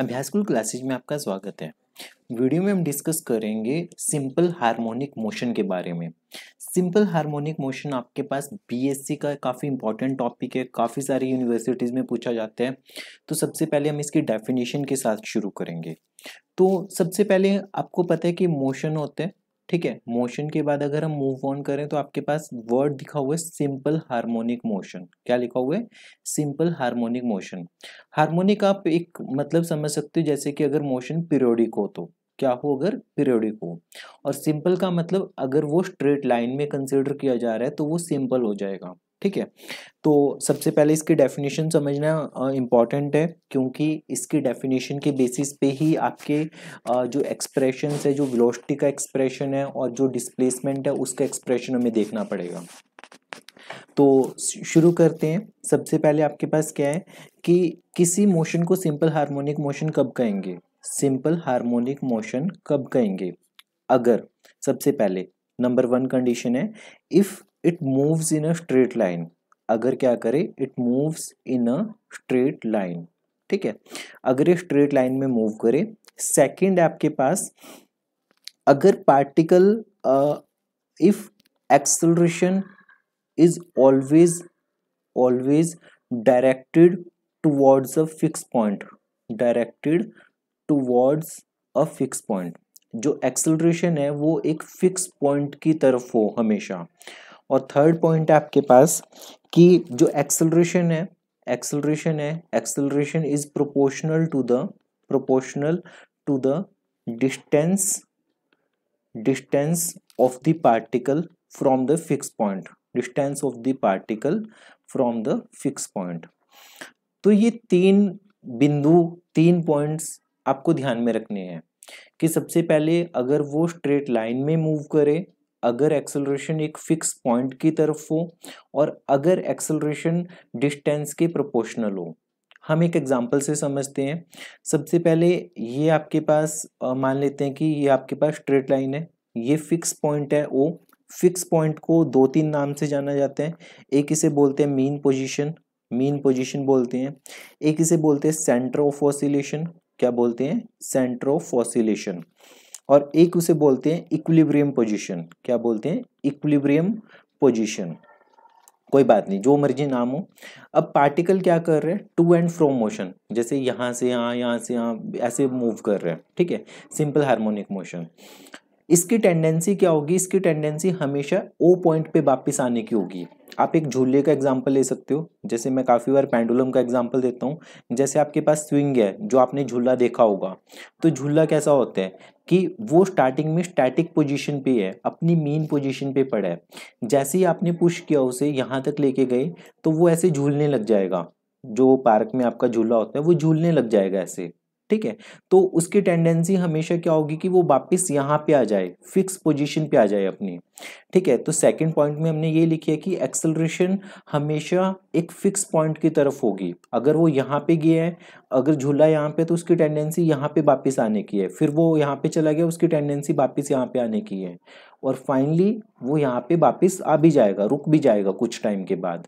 अभ्यास school classes में आपका स्वागत है वीडियो में हम डिस्कस करेंगे सिंपल हार्मोनिक मोशन के बारे में सिंपल हार्मोनिक मोशन आपके पास बीएससी का काफ़ी इंपॉर्टेंट टॉपिक है काफ़ी सारी यूनिवर्सिटीज़ में पूछा जाता है तो सबसे पहले हम इसकी डेफिनेशन के साथ शुरू करेंगे तो सबसे पहले आपको पता है कि मोशन होते हैं ठीक है मोशन के बाद अगर हम मूव ऑन करें तो आपके पास वर्ड लिखा हुआ है सिंपल हार्मोनिक मोशन क्या लिखा हुआ है सिंपल हार्मोनिक मोशन हार्मोनिक आप एक मतलब समझ सकते हो जैसे कि अगर मोशन पीरियोडिक हो तो क्या हो अगर पीरियोडिक हो और सिंपल का मतलब अगर वो स्ट्रेट लाइन में कंसिडर किया जा रहा है तो वो सिंपल हो जाएगा ठीक है तो सबसे पहले इसकी डेफिनेशन समझना इम्पॉर्टेंट है क्योंकि इसकी डेफिनेशन के बेसिस पे ही आपके आ, जो एक्सप्रेशन है जो वेलोसिटी का एक्सप्रेशन है और जो डिस्प्लेसमेंट है उसका एक्सप्रेशन हमें देखना पड़ेगा तो शुरू करते हैं सबसे पहले आपके पास क्या है कि किसी मोशन को सिंपल हार्मोनिक मोशन कब कहेंगे सिंपल हार्मोनिक मोशन कब कहेंगे अगर सबसे पहले नंबर वन कंडीशन है if it moves in a straight line अगर क्या करे it moves in a straight line ठीक है अगर ये स्ट्रेट लाइन में मूव करे सेकंड आपके पास अगर particle if acceleration is always always directed towards a fix point directed towards a fix point जो एक्सलरेशन है वो एक फिक्स पॉइंट की तरफ हो हमेशा और थर्ड पॉइंट है आपके पास कि जो एक्सलरेशन है एक्सलरेशन है acceleration is proportional to the proportional to the distance distance of the particle from the fix point distance of the particle from the fix point तो ये तीन बिंदु तीन पॉइंट्स आपको ध्यान में रखने हैं कि सबसे पहले अगर वो स्ट्रेट लाइन में मूव करे अगर एक्सेलरेशन एक फिक्स पॉइंट की तरफ हो और अगर एक्सेलरेशन डिस्टेंस के प्रोपोर्शनल हो हम एक एग्जाम्पल से समझते हैं सबसे पहले ये आपके पास मान लेते हैं कि ये आपके पास स्ट्रेट लाइन है ये फिक्स पॉइंट है ओ फिक्स पॉइंट को दो तीन नाम से जाना जाता है एक इसे बोलते हैं मीन पोजिशन मीन पोजिशन बोलते हैं एक इसे बोलते हैं सेंटर ऑफ ऑसिलेशन क्या बोलते हैं सेंटर ऑफ ऑसिलेशन और एक उसे बोलते हैं इक्विलिब्रियम पोजीशन क्या बोलते हैं इक्विलिब्रियम पोजीशन कोई बात नहीं जो मर्जी नाम हो अब पार्टिकल क्या कर रहे हैं टू एंड फ्रो मोशन जैसे यहाँ से यहाँ यहाँ से यहाँ ऐसे मूव कर रहे हैं ठीक है सिंपल हार्मोनिक मोशन इसकी टेंडेंसी क्या होगी इसकी टेंडेंसी हमेशा ओ पॉइंट पे वापस आने की होगी आप एक झूले का एग्जाम्पल ले सकते हो जैसे मैं काफ़ी बार पेंडुलम का एग्जाम्पल देता हूँ जैसे आपके पास स्विंग है जो आपने झूला देखा होगा तो झूला कैसा होता है कि वो स्टार्टिंग में स्टैटिक पोजीशन पे है अपनी मेन पोजीशन पे पड़ा है जैसे ही आपने पुश किया उसे यहाँ तक लेके गए तो वो ऐसे झूलने लग जाएगा जो पार्क में आपका झूला होता है वो झूलने लग जाएगा ऐसे ठीक है तो उसकी टेंडेंसी हमेशा क्या होगी कि वो वापस यहाँ पे आ जाए फिक्स पोजीशन पे आ जाए अपनी ठीक है तो सेकंड पॉइंट में हमने ये लिखी है कि एक्सेलरेशन हमेशा एक फिक्स पॉइंट की तरफ होगी अगर वो यहाँ पे गया है अगर झूला यहाँ पे तो उसकी टेंडेंसी यहाँ पे वापस आने की है फिर वो यहाँ पे चला गया उसकी टेंडेंसी वापिस यहाँ पे आने की है और फाइनली वो यहाँ पे वापस आ भी जाएगा रुक भी जाएगा कुछ टाइम के बाद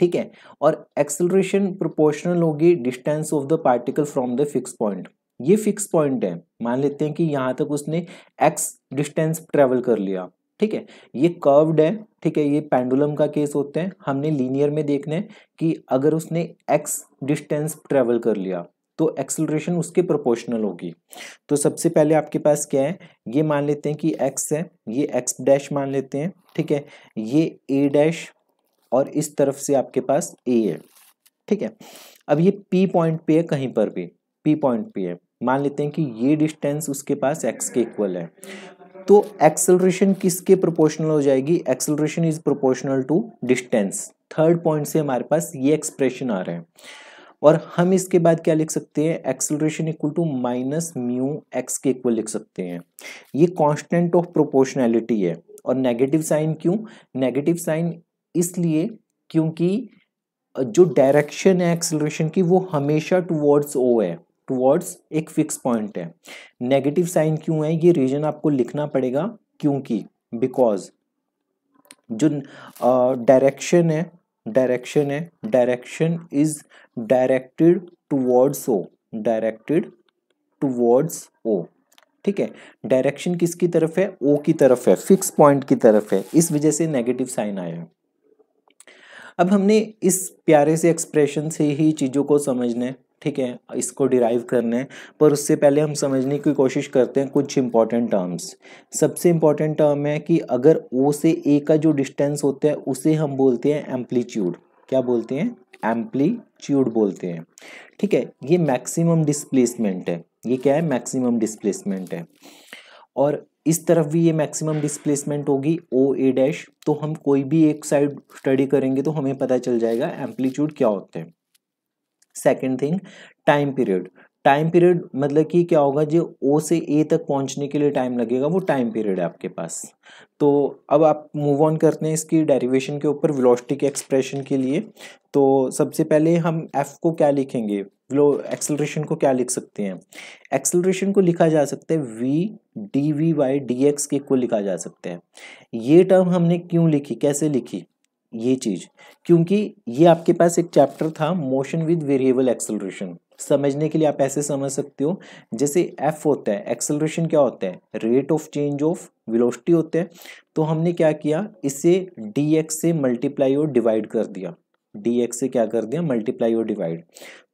ठीक है और एक्सलरेशन प्रोपोर्शनल होगी distance of the particle from the fix point ये फिक्स पॉइंट है मान लेते हैं कि यहाँ तक उसने एक्स डिस्टेंस ट्रेवल कर लिया ठीक है ये कर्व्ड है ठीक है ये पेंडुलम का केस होते हैं हमने लीनियर में देखना है कि अगर उसने एक्स डिस्टेंस ट्रेवल कर लिया तो एक्सलरेशन उसके प्रोपोर्शनल होगी तो सबसे पहले आपके पास क्या है ये मान लेते हैं कि एक्स है ये एक्स डैश मान लेते हैं ठीक है ये ए डैश और इस तरफ से आपके पास ए है ठीक है अब ये पी पॉइंट पे है कहीं पर भी पी पॉइंट पे है मान लेते हैं कि ये डिस्टेंस उसके पास एक्स के इक्वल है तो एक्सेलरेशन किसके प्रोपोर्शनल हो जाएगी acceleration is proportional to distance third point से हमारे पास ये एक्सप्रेशन आ रहे हैं और हम इसके बाद क्या लिख सकते हैं acceleration equal to minus mu x के इक्वल लिख सकते हैं ये कांस्टेंट ऑफ प्रोपोर्शनैलिटी है और नेगेटिव साइन क्यों नेगेटिव साइन इसलिए क्योंकि जो डायरेक्शन है एक्सलरेशन की वो हमेशा टुवर्ड्स ओ है टुवर्ड्स एक फिक्स पॉइंट है नेगेटिव साइन क्यों है ये रीजन आपको लिखना पड़ेगा क्योंकि बिकॉज जो डायरेक्शन है डायरेक्शन है direction is directed towards O directed towards O ठीक है डायरेक्शन किसकी तरफ है ओ की तरफ है फिक्स पॉइंट की तरफ है इस वजह से नेगेटिव साइन आया है अब हमने इस प्यारे से एक्सप्रेशन से ही चीज़ों को समझने ठीक है इसको डिराइव करने पर उससे पहले हम समझने की कोशिश करते हैं कुछ इंपॉर्टेंट टर्म्स सबसे इंपॉर्टेंट टर्म है कि अगर ओ से ए का जो डिस्टेंस होता है उसे हम बोलते हैं एम्पलीट्यूड क्या बोलते हैं एम्पलीट्यूड बोलते हैं ठीक है ये मैक्सिमम डिस्प्लेसमेंट है ये क्या है मैक्सिमम डिस्प्लेसमेंट है और इस तरफ भी ये मैक्सिमम डिस्प्लेसमेंट होगी ओ ए डैश तो हम कोई भी एक साइड स्टडी करेंगे तो हमें पता चल जाएगा एम्पलीट्यूड क्या होते हैं second thing time period time period मतलब कि क्या होगा जो ओ से ए तक पहुंचने के लिए टाइम लगेगा वो टाइम पीरियड है आपके पास तो अब आप मूव ऑन करते हैं इसकी डेरिवेशन के ऊपर वेलोसिटी के एक्सप्रेशन के लिए तो सबसे पहले हम एफ़ को क्या लिखेंगे एक्सलरेशन को क्या लिख सकते हैं एक्सलरेशन को लिखा जा सकता है v d v by d x के को लिखा जा सकता है ये टर्म हमने क्यों लिखी कैसे लिखी ये चीज़ क्योंकि ये आपके पास एक चैप्टर था मोशन विद वेरिएबल एक्सलरेशन समझने के लिए आप ऐसे समझ सकते हो जैसे एफ होता है एक्सलरेशन क्या होता है rate of change of velocity होता है तो हमने क्या किया इसे डी एक्स से मल्टीप्लाई और डिवाइड कर दिया डी एक्स से क्या कर दिया मल्टीप्लाई और डिवाइड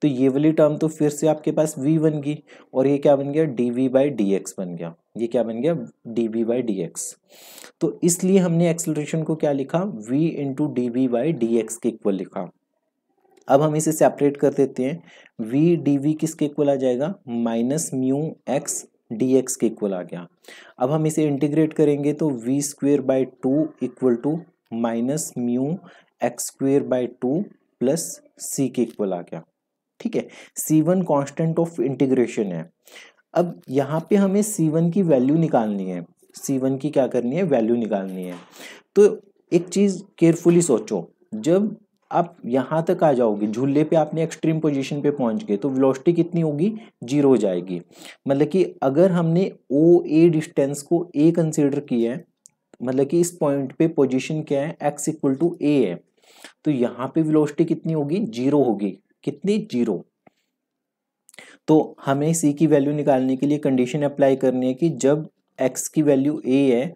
तो ये वाली टर्म तो फिर से आपके पास वी बन गई और ये क्या बन गया d v by d x बन गया ये क्या बन गया d v by d x तो इसलिए हमने एक्सलेशन को क्या लिखा v into d v by d x के इक्वल लिखा अब हम इसे सेपरेट कर देते हैं वी डी वी किसके इक्वल आ जाएगा minus mu x d x के इक्वल आ गया अब हम इसे इंटीग्रेट करेंगे तो v square by two equal to minus mu x square by two plus c के इक्वल आ गया ठीक है c one constant of integration है अब यहाँ पे हमें सी वन की वैल्यू निकालनी है सी वन की क्या करनी है वैल्यू निकालनी है तो एक चीज़ केयरफुली सोचो जब आप यहाँ तक आ जाओगे झूले पे आपने एक्सट्रीम पोजीशन पे पहुँच गए तो वेलोसिटी कितनी होगी जीरो हो जाएगी मतलब कि अगर हमने ओ ए डिस्टेंस को ए कंसिडर किया है मतलब कि इस पॉइंट पे पोजीशन क्या है एक्स इक्वल टू ए है तो यहाँ पे वेलोसिटी कितनी होगी जीरो होगी कितनी जीरो तो हमें सी की वैल्यू निकालने के लिए कंडीशन अप्लाई करनी है कि जब एक्स की वैल्यू ए है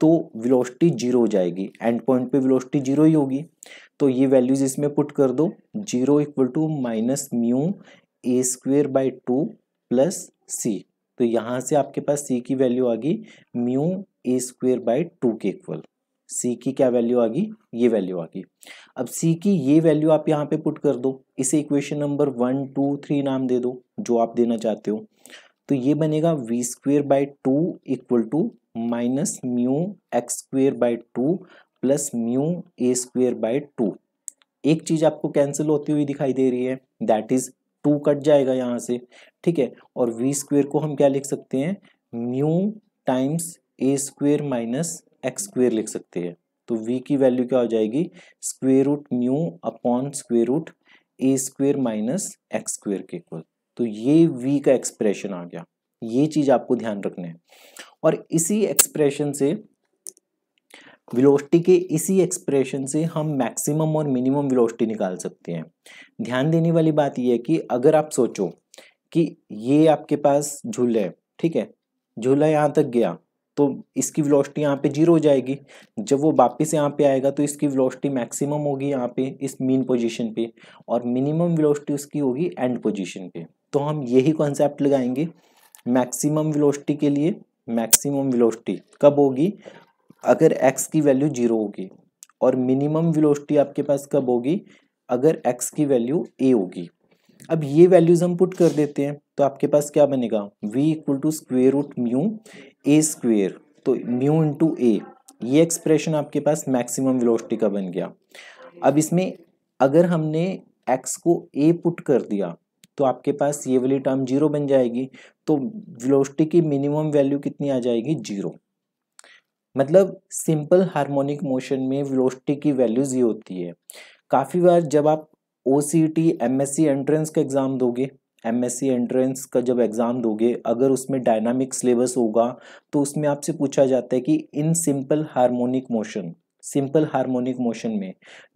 तो वेलोसिटी जीरो हो जाएगी एंड पॉइंट पे वेलोसिटी जीरो ही होगी तो ये वैल्यूज इसमें पुट कर दो zero equal to minus mu a square by two plus c तो यहां से आपके पास सी की वैल्यू आ गई mu a square by two के इक्वल सी की क्या वैल्यू आ गई ये वैल्यू आ गई अब सी की ये वैल्यू आप यहाँ पे पुट कर दो इसे equation number one two three नाम दे दो जो आप देना चाहते हो तो ये बनेगा v square by two equal to minus mu x square by two plus mu a square by two एक चीज आपको कैंसिल होती हुई दिखाई दे रही है दैट इज टू कट जाएगा यहाँ से ठीक है और वी स्क्वेयर को हम क्या लिख सकते हैं mu times a square minus x square लिख सकते हैं तो v की वैल्यू क्या हो जाएगी square root mu upon square root a square minus x square के इक्वल तो ये v का एक्सप्रेशन आ गया ये चीज आपको ध्यान रखना है और इसी एक्सप्रेशन से वेलोसिटी के इसी एक्सप्रेशन से हम मैक्सिमम और मिनिमम वेलोसिटी निकाल सकते हैं ध्यान देने वाली बात यह है कि अगर आप सोचो कि ये आपके पास झूला है ठीक है झूला यहाँ तक गया तो इसकी वेलोसिटी यहाँ पे जीरो हो जाएगी जब वो वापस यहाँ पे आएगा तो इसकी वेलोसिटी मैक्सिमम होगी यहाँ पे इस मीन पोजीशन पे और मिनिमम वेलोसिटी उसकी होगी एंड पोजीशन पे तो हम यही कॉन्सेप्ट लगाएंगे मैक्सिमम वेलोसिटी के लिए मैक्सिमम वेलोसिटी कब होगी अगर एक्स की वैल्यू जीरो होगी और मिनिमम वेलोसिटी आपके पास कब होगी अगर एक्स की वैल्यू ए होगी अब ये वैल्यूज हम पुट कर देते हैं तो आपके पास क्या बनेगा v equal to square root mu a square तो म्यू इंटू ए ये एक्सप्रेशन आपके पास मैक्सिमम वेलोसिटी का बन गया अब इसमें अगर हमने x को a पुट कर दिया तो आपके पास ये वाली टर्म जीरो बन जाएगी तो वेलोसिटी की मिनिमम वैल्यू कितनी आ जाएगी जीरो मतलब सिंपल हार्मोनिक मोशन में वेलोसिटी की वैल्यूज ये होती है काफ़ी बार जब आप O C T M S C entrance का एग्ज़ाम दोगे एम एस सी एंट्रेंस का जब एग्ज़ाम दोगे अगर उसमें डायनामिक सिलेबस होगा तो उसमें आपसे पूछा जाता है कि इन simple harmonic motion simple harmonic motion में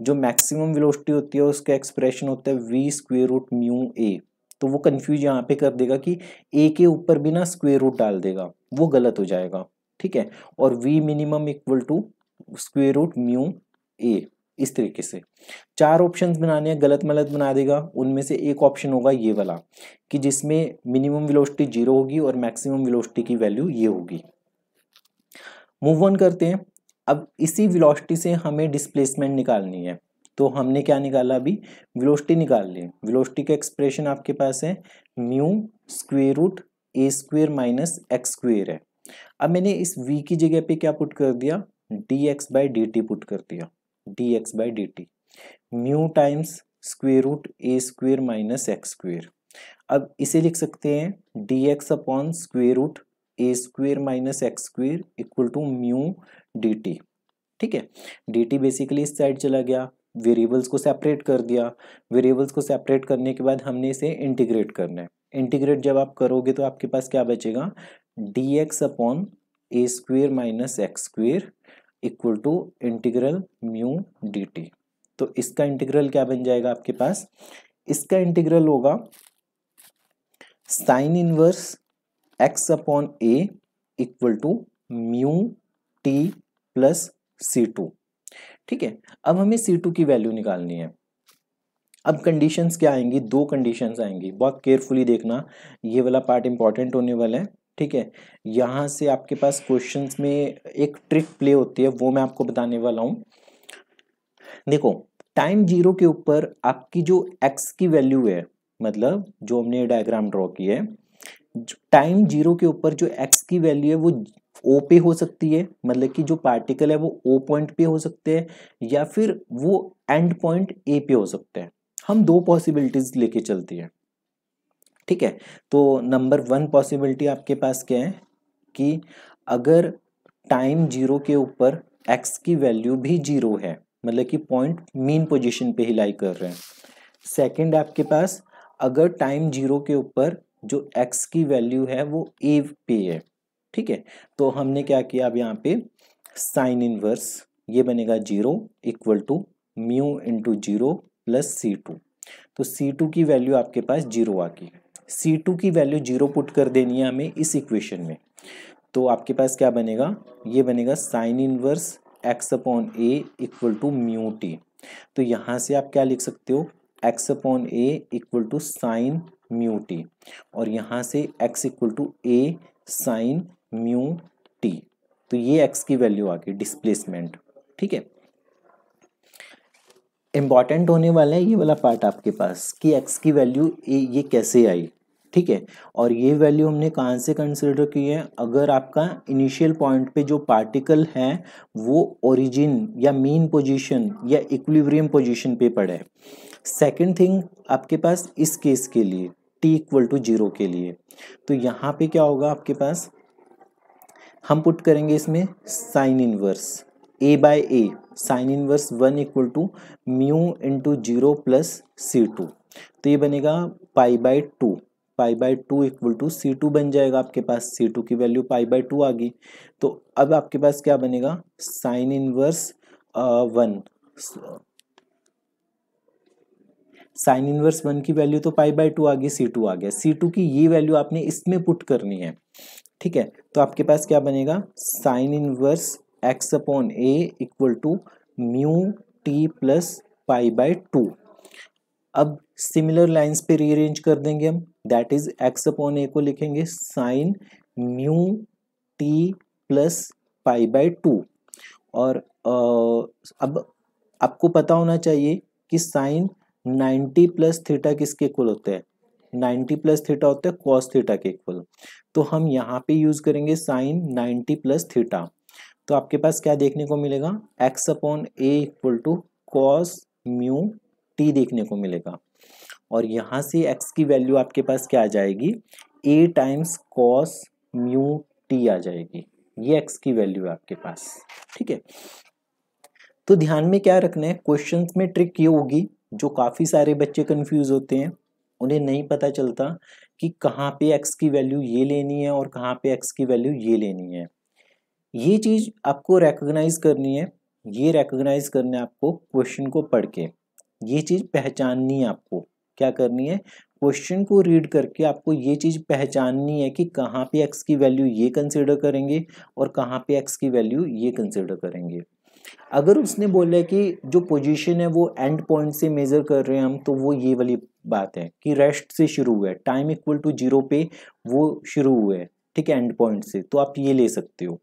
जो मैक्सिमम वेलोसिटी होती है उसका एक्सप्रेशन होता है v square root mu a तो वो कन्फ्यूज यहाँ पे कर देगा कि ए के ऊपर भी ना स्क्वेयर रूट डाल देगा वो गलत हो जाएगा ठीक है और v minimum equal to square root mu a इस तरीके से चार ऑप्शंस बनाने हैं गलत मलत बना देगा उनमें से एक ऑप्शन होगा ये वाला कि जिसमें मिनिमम विलोस्टी जीरो होगी और मैक्सिमम विलोस्टी की वैल्यू ये होगी मूव ऑन करते हैं अब इसी विलोस्टी से हमें डिस्प्लेसमेंट निकालनी है तो हमने क्या निकाला अभी विलोस्टी निकाल ली विलोस्टी का एक्सप्रेशन आपके पास है mu square root a square minus x square है अब मैंने इस v की जगह पे क्या पुट कर दिया d x by d t put कर दिया d x by d t mu times square root a square minus x square अब इसे लिख सकते हैं d x upon square root a square minus x square equal to mu d t ठीक है d t basically इस side चला गया वेरिएबल्स को सेपरेट कर दिया वेरिएबल्स को सेपरेट करने के बाद हमने इसे इंटीग्रेट करना है इंटीग्रेट जब आप करोगे तो आपके पास क्या बचेगा d x upon a square minus x square equal to integral mu d t तो इसका इंटीग्रल क्या बन जाएगा आपके पास इसका इंटीग्रल होगा sine inverse x upon a equal to mu t plus C two ठीक है अब हमें सी टू की वैल्यू निकालनी है अब कंडीशंस क्या आएंगी दो कंडीशंस आएंगी बहुत केयरफुली देखना ये वाला पार्ट इंपॉर्टेंट होने वाला है ठीक है यहाँ से आपके पास क्वेश्चन में एक ट्रिक प्ले होती है वो मैं आपको बताने वाला हूँ देखो टाइम जीरो के ऊपर आपकी जो एक्स की वैल्यू है मतलब जो हमने डायग्राम ड्रॉ की है टाइम जीरो के ऊपर जो एक्स की वैल्यू है वो ओ पे हो सकती है मतलब कि जो पार्टिकल है वो ओ पॉइंट पे हो सकते हैं या फिर वो एंड पॉइंट ए पे हो सकते हैं हम दो पॉसिबिलिटीज लेके चलते हैं ठीक है तो नंबर वन पॉसिबिलिटी आपके पास क्या है कि अगर टाइम जीरो के ऊपर एक्स की वैल्यू भी जीरो है मतलब कि पॉइंट मीन पोजीशन पे ही लाई कर रहे हैं सेकंड आपके पास अगर टाइम जीरो के ऊपर जो एक्स की वैल्यू है वो ए पे है ठीक है तो हमने क्या किया अब यहाँ पे साइन इनवर्स ये बनेगा zero equal to mu into zero plus C two तो सी टू की वैल्यू आपके पास जीरो आ गई है सी टू की वैल्यू जीरो पुट कर देनी है हमें इस इक्वेशन में तो आपके पास क्या बनेगा ये बनेगा sine inverse x upon a equal to mu t तो यहाँ से आप क्या लिख सकते हो x upon a equal to sine mu t और यहाँ से x equal to a sine mu t तो ये एक्स की वैल्यू आ गई डिस्प्लेसमेंट ठीक है इम्पॉर्टेंट होने वाला है ये वाला पार्ट आपके पास कि एक्स की वैल्यू ये कैसे आई ठीक है और ये वैल्यू हमने कहाँ से कंसिडर की है अगर आपका इनिशियल पॉइंट पे जो पार्टिकल है वो ओरिजिन या मेन पोजीशन या इक्विलिब्रियम पोजीशन पे पड़े सेकंड थिंग आपके पास इस केस के लिए टी इक्वल टू जीरो के लिए तो यहाँ पे क्या होगा आपके पास हम पुट करेंगे इसमें sine inverse a by a sine inverse one equal to mu into zero plus C two तो ये बनेगा pi by two pi by two equal to C two बन जाएगा आपके पास सी टू की वैल्यू पाई बाय टू आ गई तो अब आपके पास क्या बनेगा sine inverse one sine inverse one की वैल्यू तो पाई बाई टू आ गई सी टू आ गया सी टू की ये वैल्यू आपने इसमें पुट करनी है ठीक है तो आपके पास क्या बनेगा sine inverse x upon a equal to mu t plus pi by two अब सिमिलर लाइंस पे रीअरेंज कर देंगे हम that is x upon a को लिखेंगे sine mu t plus pi by two और आ, अब आपको पता होना चाहिए कि साइन 90 प्लस थीटा किसके इक्वल होते हैं 90 प्लस थीटा होता है कॉस थीटा के इक्वल तो हम यहाँ पे यूज करेंगे साइन 90 प्लस थीटा तो आपके पास क्या देखने को मिलेगा x upon a equal to cos mu t देखने को मिलेगा और यहाँ से एक्स की वैल्यू आपके पास क्या आ जाएगी a times cos mu t आ जाएगी ये एक्स की वैल्यू है आपके पास ठीक है तो ध्यान में क्या रखना है क्वेश्चन में ट्रिक ये होगी जो काफ़ी सारे बच्चे कंफ्यूज होते हैं उन्हें नहीं पता चलता कि कहाँ पे एक्स की वैल्यू ये लेनी है और कहाँ पे एक्स की वैल्यू ये लेनी है ये चीज़ आपको रेकोगनाइज करनी है ये रेकोगनाइज करना है आपको क्वेश्चन को पढ़ के ये चीज़ पहचाननी है आपको क्या करनी है क्वेश्चन को रीड करके आपको ये चीज़ पहचाननी है कि कहाँ पे एक्स की वैल्यू ये कंसिडर करेंगे और कहाँ पे एक्स की वैल्यू ये कंसिडर करेंगे अगर उसने बोला है कि जो पोजीशन है वो एंड पॉइंट से मेज़र कर रहे हैं हम तो वो ये वाली बात है कि रेस्ट से शुरू हुआ है टाइम इक्वल टू जीरो पे वो शुरू हुआ है ठीक है एंड पॉइंट से तो आप ये ले सकते हो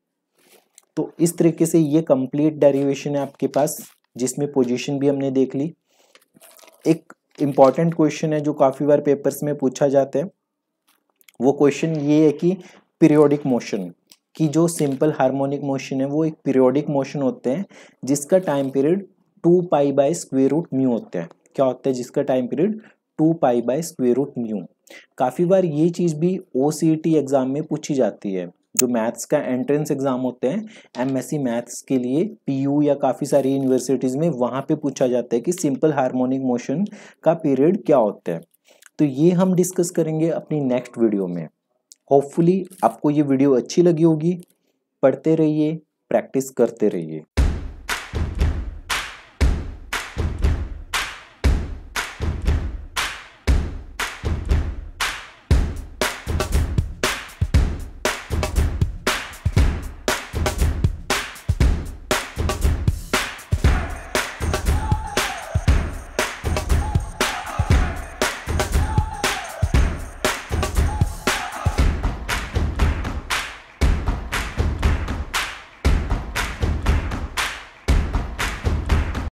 तो इस तरीके से ये कंप्लीट डेरिवेशन है आपके पास जिसमें पोजीशन भी हमने देख ली एक इम्पॉर्टेंट क्वेश्चन है जो काफ़ी बार पेपर्स में पूछा जाता है वो क्वेश्चन ये है कि पीरियोडिक मोशन कि जो सिंपल हार्मोनिक मोशन है वो एक पीरियोडिक मोशन होते हैं जिसका time period two pi by square root mu होता है क्या होता है जिसका time period two pi by square root mu काफ़ी बार ये चीज़ भी ओ एग्ज़ाम e में पूछी जाती है जो मैथ्स का एंट्रेंस एग्ज़ाम होते हैं एमएससी मैथ्स e के लिए पीयू या काफ़ी सारी यूनिवर्सिटीज़ में वहाँ पे पूछा जाता है कि सिंपल हार्मोनिक मोशन का पीरियड क्या होता है तो ये हम डिस्कस करेंगे अपनी नेक्स्ट वीडियो में होपफुली आपको ये वीडियो अच्छी लगी होगी पढ़ते रहिए प्रैक्टिस करते रहिए